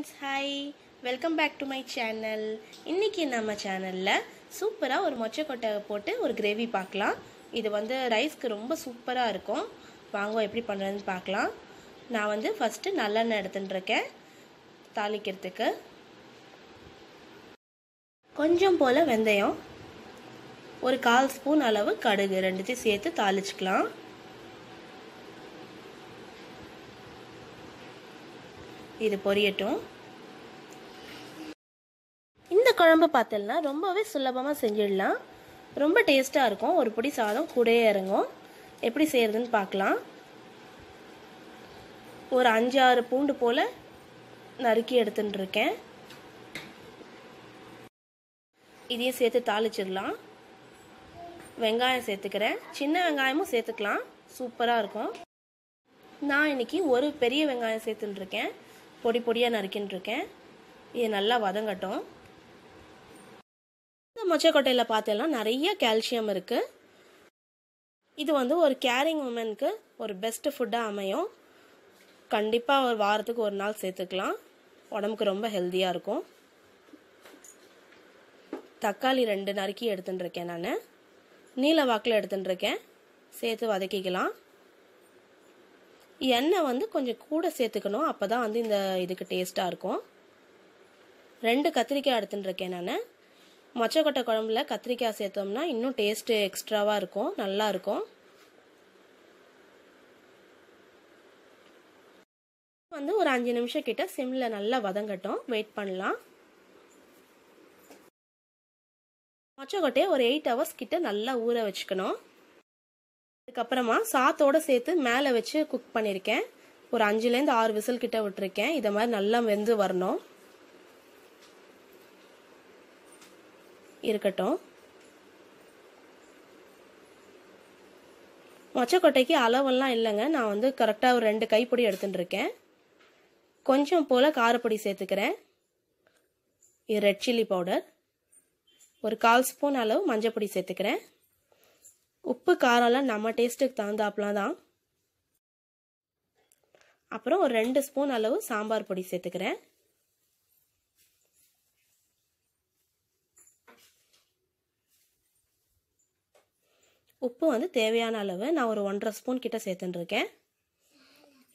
friends hi welcome back to my channel இன்றைக்கி நம்ம சேனலில் சூப்பராக ஒரு மொச்சக்கொட்டை போட்டு ஒரு கிரேவி பார்க்கலாம் இது வந்து ரைஸ்க்கு ரொம்ப சூப்பராக இருக்கும் வாங்க எப்படி பண்ணுறதுன்னு பார்க்கலாம் நான் வந்து ஃபஸ்ட்டு நல்லெண்ணெய் எடுத்துட்டுருக்கேன் தாளிக்கிறதுக்கு கொஞ்சம் போல் வெந்தயம் ஒரு கால் ஸ்பூன் அளவு கடுகு ரெண்டுத்தையும் சேர்த்து தாளிச்சிக்கலாம் இது பொரியட்டும் இந்த குழம்பு பார்த்தோம்னா ரொம்பவே சுலபமாக செஞ்சிடலாம் ரொம்ப டேஸ்ட்டாக இருக்கும் ஒரு பொடி சாதம் கூட இறங்கும் எப்படி செய்கிறதுன்னு பார்க்கலாம் ஒரு அஞ்சு ஆறு பூண்டு போல் நறுக்கி இருக்கேன் இதையும் சேர்த்து தாளிச்சிடலாம் வெங்காயம் சேர்த்துக்கிறேன் சின்ன வெங்காயமும் சேர்த்துக்கலாம் சூப்பராக இருக்கும் நான் இன்றைக்கி ஒரு பெரிய வெங்காயம் சேர்த்துட்டுருக்கேன் பொடி பொடியாக நறுக்கின்ட்டுருக்கேன் இது நல்லா வதங்கட்டும் இந்த மொச்சக்கொட்டையில் பார்த்தெல்லாம் நிறைய கால்சியம் இருக்குது இது வந்து ஒரு கேரிங் உமனுக்கு ஒரு பெஸ்ட்டு ஃபுட்டாக அமையும் கண்டிப்பாக ஒரு வாரத்துக்கு ஒரு நாள் சேர்த்துக்கலாம் உடம்புக்கு ரொம்ப ஹெல்த்தியாக இருக்கும் தக்காளி ரெண்டு நறுக்கி எடுத்துட்டுருக்கேன் நான் நீல வாக்கில் எடுத்துட்டுருக்கேன் சேர்த்து வதக்கிக்கலாம் எண்ணெய் வந்து கொஞ்சம் கூட சேர்த்துக்கணும் அப்போ தான் வந்து இந்த இதுக்கு டேஸ்ட்டாக இருக்கும் ரெண்டு கத்திரிக்காய் எடுத்துட்டுருக்கேன் நான் மொச்சக்கொட்டை குழம்புல கத்திரிக்காய் சேர்த்தோம்னா இன்னும் டேஸ்ட்டு எக்ஸ்ட்ராவாக இருக்கும் நல்லாயிருக்கும் வந்து ஒரு அஞ்சு நிமிஷம் கிட்ட சிம்மில் நல்லா வதங்கட்டும் வெயிட் பண்ணலாம் மொச்சக்கொட்டையை ஒரு எயிட் ஹவர்ஸ் கிட்ட நல்லா ஊற வச்சுக்கணும் அதுக்கப்புறமா சாத்தோட சேர்த்து மேலே வச்சு குக் பண்ணியிருக்கேன் ஒரு அஞ்சுலேருந்து ஆறு விசில் கிட்ட விட்டுருக்கேன் இதை மாதிரி நல்லா வெந்து வரணும் இருக்கட்டும் மொச்சக்கொட்டைக்கு அளவெல்லாம் இல்லைங்க நான் வந்து கரெக்டாக ஒரு ரெண்டு கைப்பொடி எடுத்துகிட்டு இருக்கேன் கொஞ்சம் போல் காரப்பொடி சேர்த்துக்கிறேன் இது ரெட் சில்லி பவுடர் ஒரு கால் ஸ்பூன் அளவு மஞ்சள் பொடி சேர்த்துக்கிறேன் உப்பு காரம்லாம் நம்ம டேஸ்ட்டுக்கு தகுந்தாப்புலாம் தான் அப்புறம் ஒரு ரெண்டு ஸ்பூன் அளவு சாம்பார் பொடி சேர்த்துக்கிறேன் உப்பு வந்து தேவையான அளவு நான் ஒரு ஒன்றரை ஸ்பூன் கிட்ட சேர்த்துட்டுருக்கேன்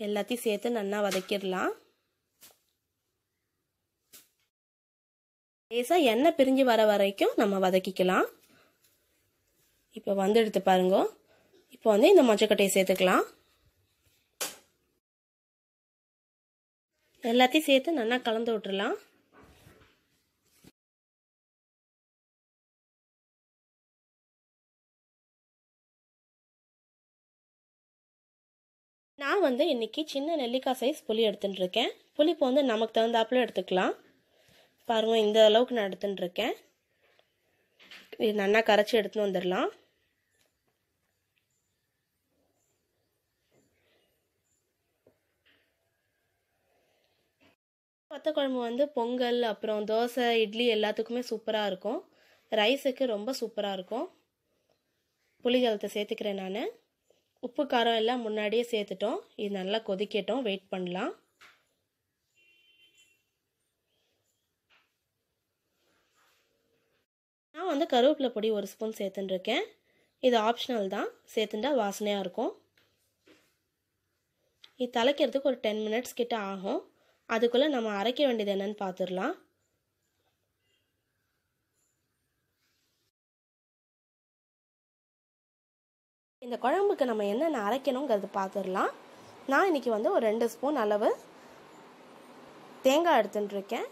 எல்லாத்தையும் சேர்த்து நல்லா வதக்கிடலாம் லேசாக எண்ணெய் பிரிஞ்சு வர வரைக்கும் நம்ம வதக்கிக்கலாம் இப்போ வந்து எடுத்து பாருங்க இப்போ வந்து இந்த மொச்சக்கட்டையை சேர்த்துக்கலாம் எல்லாத்தையும் சேர்த்து நல்லா கலந்து விட்டுரலாம் நான் வந்து இன்னைக்கு சின்ன நெல்லிக்காய் சைஸ் புளி புளி இப்போ வந்து நமக்கு தகுந்தாப்புல எடுத்துக்கலாம் பாருங்க இந்த அளவுக்கு நான் எடுத்துட்டு இது நல்லா கரைச்சி எடுத்துன்னு வந்துடலாம் குழம்பு வந்து பொங்கல் அப்புறம் தோசை இட்லி எல்லாத்துக்குமே சூப்பராக இருக்கும் ரைஸுக்கு ரொம்ப சூப்பராக இருக்கும் புளிகலத்தை சேர்த்துக்கிறேன் நான் உப்பு காரம் எல்லாம் முன்னாடியே சேர்த்துட்டோம் இது நல்லா கொதிக்கட்டும் வெயிட் பண்ணலாம் நான் வந்து கருவேப்பிலை பொடி ஒரு ஸ்பூன் சேர்த்துட்டுருக்கேன் இது ஆப்ஷனல் தான் சேர்த்துட்டா வாசனையாக இருக்கும் இது தலைக்கிறதுக்கு ஒரு டென் மினிட்ஸ் கிட்ட ஆகும் அதுக்குள்ளே நம்ம அரைக்க வேண்டியது என்னன்னு பார்த்துடலாம் இந்த குழம்புக்கு நம்ம என்னென்ன அரைக்கணுங்கிறது பார்த்துடலாம் நான் இன்றைக்கி வந்து ஒரு ரெண்டு ஸ்பூன் அளவு தேங்காய் எடுத்துட்டுருக்கேன்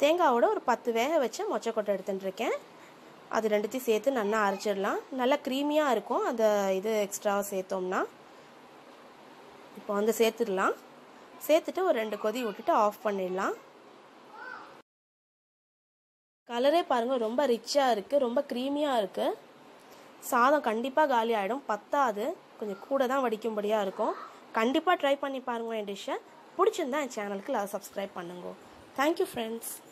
தேங்காவோட ஒரு பத்து வேக வச்ச மொச்சக்கொட்டை எடுத்துட்டுருக்கேன் அது ரெண்டுத்தையும் சேர்த்து நல்லா அரைச்சிடலாம் நல்லா க்ரீமியாக இருக்கும் அந்த இது எக்ஸ்ட்ராவாக சேர்த்தோம்னா இப்போ வந்து சேர்த்துடலாம் சேர்த்துட்டு ஒரு ரெண்டு கொதி விட்டுட்டு ஆஃப் பண்ணிடலாம் கலரே பாருங்கள் ரொம்ப ரிச்சாக இருக்குது ரொம்ப க்ரீமியாக இருக்குது சாதம் கண்டிப்பாக காலி ஆகிடும் பத்தாது கொஞ்சம் கூட தான் வடிக்கும்படியாக இருக்கும் கண்டிப்பாக ட்ரை பண்ணி பாருங்கள் என் டிஷ்ஷை பிடிச்சிருந்தா என் சேனலுக்கு சப்ஸ்கிரைப் பண்ணுங்க தேங்க்யூ ஃப்ரெண்ட்ஸ்